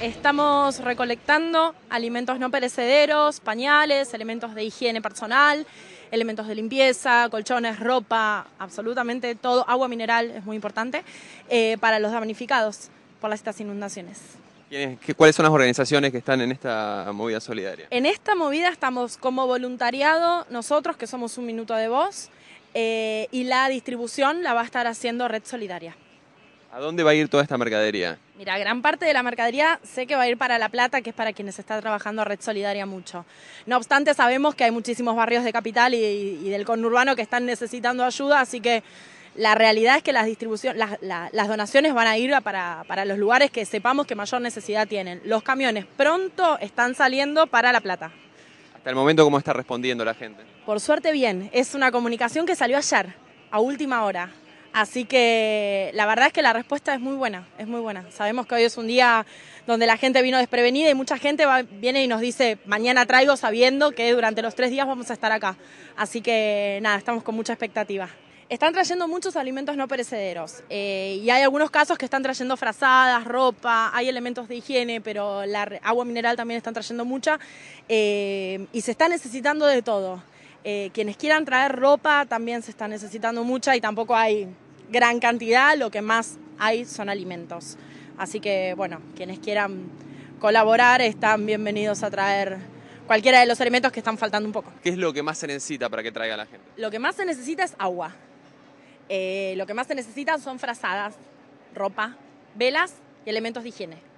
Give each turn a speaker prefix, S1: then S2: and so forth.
S1: Estamos recolectando alimentos no perecederos, pañales, elementos de higiene personal, elementos de limpieza, colchones, ropa, absolutamente todo, agua mineral es muy importante, eh, para los damnificados por estas inundaciones.
S2: ¿Cuáles son las organizaciones que están en esta movida solidaria?
S1: En esta movida estamos como voluntariado nosotros, que somos un minuto de voz, eh, y la distribución la va a estar haciendo Red Solidaria.
S2: ¿A dónde va a ir toda esta mercadería?
S1: Mira, gran parte de la mercadería sé que va a ir para La Plata, que es para quienes está trabajando Red Solidaria mucho. No obstante, sabemos que hay muchísimos barrios de capital y, del conurbano que están necesitando ayuda, así que la realidad es que las, las, donaciones van a ir para, para los lugares que sepamos que mayor necesidad tienen. Los camiones pronto están saliendo para La Plata.
S2: Hasta el momento, ¿cómo está respondiendo la gente?
S1: Por suerte, bien. Es una comunicación que salió ayer, a última hora. Así que la verdad es que la respuesta es muy buena, es muy buena. Sabemos que hoy es un día donde la gente vino desprevenida y mucha gente viene y nos dice, mañana traigo sabiendo que durante los tres días vamos a estar acá. Así que nada, estamos con mucha expectativa. Están trayendo muchos alimentos no perecederos eh, y hay algunos casos que están trayendo frazadas, ropa, hay elementos de higiene, pero la agua mineral también están trayendo mucha eh, y se está necesitando de todo. Eh, quienes quieran traer ropa también se está necesitando mucha y tampoco hay gran cantidad, lo que más hay son alimentos. Así que, bueno, quienes quieran colaborar están bienvenidos a traer cualquiera de los elementos que están faltando un poco.
S2: ¿Qué es lo que más se necesita para que traiga la gente?
S1: Lo que más se necesita es agua. Eh, lo que más se necesitan son frazadas, ropa, velas y elementos de higiene.